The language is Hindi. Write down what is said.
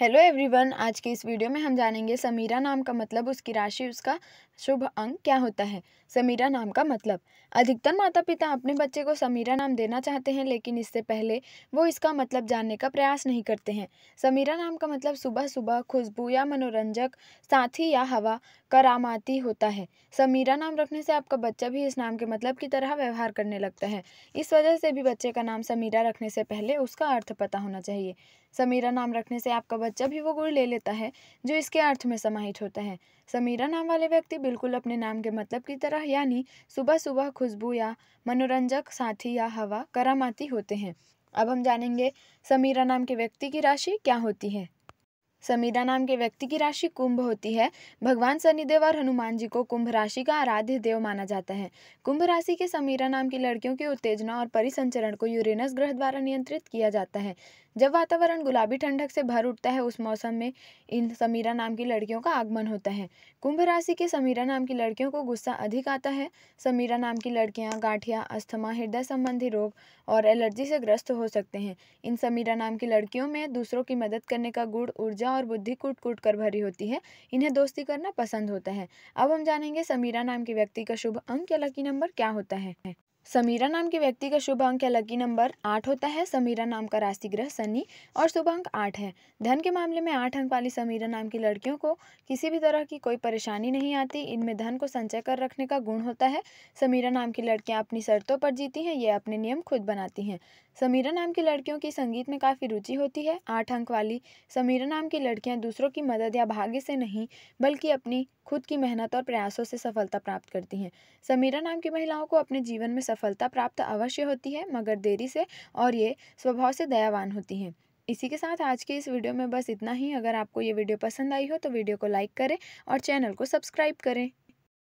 हेलो एवरीवन आज के इस वीडियो में हम जानेंगे समीरा नाम का मतलब उसकी राशि उसका शुभ अंक क्या होता है समीरा नाम का मतलब अधिकतर माता पिता अपने बच्चे को समीरा नाम देना चाहते हैं लेकिन इससे पहले वो इसका मतलब जानने का प्रयास नहीं करते हैं समीरा नाम का मतलब सुबह सुबह खुशबू या मनोरंजक साथी या हवा करामाती होता है समीरा नाम रखने से आपका बच्चा भी इस नाम के मतलब की तरह व्यवहार करने लगता है इस वजह से भी बच्चे का नाम समीरा रखने से पहले उसका अर्थ पता होना चाहिए समीरा नाम रखने से आपका बच्चा भी वो गुण ले लेता है जो इसके अर्थ में समाहित होता है समीरा नाम वाले व्यक्ति बिल्कुल अपने नाम के मतलब की तरह यानी सुबह सुबह खुशबू या मनोरंजक साथी या हवा करामाती होते हैं अब हम जानेंगे समीरा नाम के व्यक्ति की राशि क्या होती है समीरा नाम के व्यक्ति की राशि कुंभ होती है भगवान शनिदेव और हनुमान जी को कुंभ राशि का आराध्य देव माना जाता है कुंभ राशि के समीरा नाम की लड़कियों की उत्तेजना और परिसंचरण को यूरेनस ग्रह द्वारा नियंत्रित किया जाता है जब वातावरण गुलाबी ठंडक से भर उठता है उस मौसम में इन समीरा नाम की लड़कियों का आगमन होता है कुंभ राशि के समीरा नाम की लड़कियों को गुस्सा अधिक आता है समीरा नाम की लड़कियां गाठिया अस्थमा हृदय संबंधी रोग और एलर्जी से ग्रस्त हो सकते हैं इन समीरा नाम की लड़कियों में दूसरों की मदद करने का गुड़ ऊर्जा खुशियाँ और बुद्धि कूट कूट कर भरी होती है इन्हें दोस्ती करना पसंद होता है अब हम जानेंगे समीरा नाम के व्यक्ति का शुभ अंक या लकी नंबर क्या होता है समीरा नाम के व्यक्ति का शुभ अंक या लकी नंबर आठ होता है समीरा नाम का राशि ग्रह शनि और शुभ अंक आठ है धन के मामले में आठ अंक वाली समीरा नाम की लड़कियों को किसी भी तरह की कोई परेशानी नहीं आती इनमें धन को संचय कर रखने का गुण होता है समीरा नाम की लड़कियाँ अपनी शर्तों पर जीती हैं ये अपने नियम खुद बनाती हैं समीरा नाम की लड़कियों की संगीत में काफ़ी रुचि होती है आठ अंक वाली समीरा नाम की लड़कियाँ दूसरों की मदद या भाग्य से नहीं बल्कि अपनी खुद की मेहनत और प्रयासों से सफलता प्राप्त करती हैं समीरा नाम की महिलाओं को अपने जीवन में सफलता प्राप्त अवश्य होती है मगर देरी से और ये स्वभाव से दयावान होती हैं इसी के साथ आज के इस वीडियो में बस इतना ही अगर आपको ये वीडियो पसंद आई हो तो वीडियो को लाइक करें और चैनल को सब्सक्राइब करें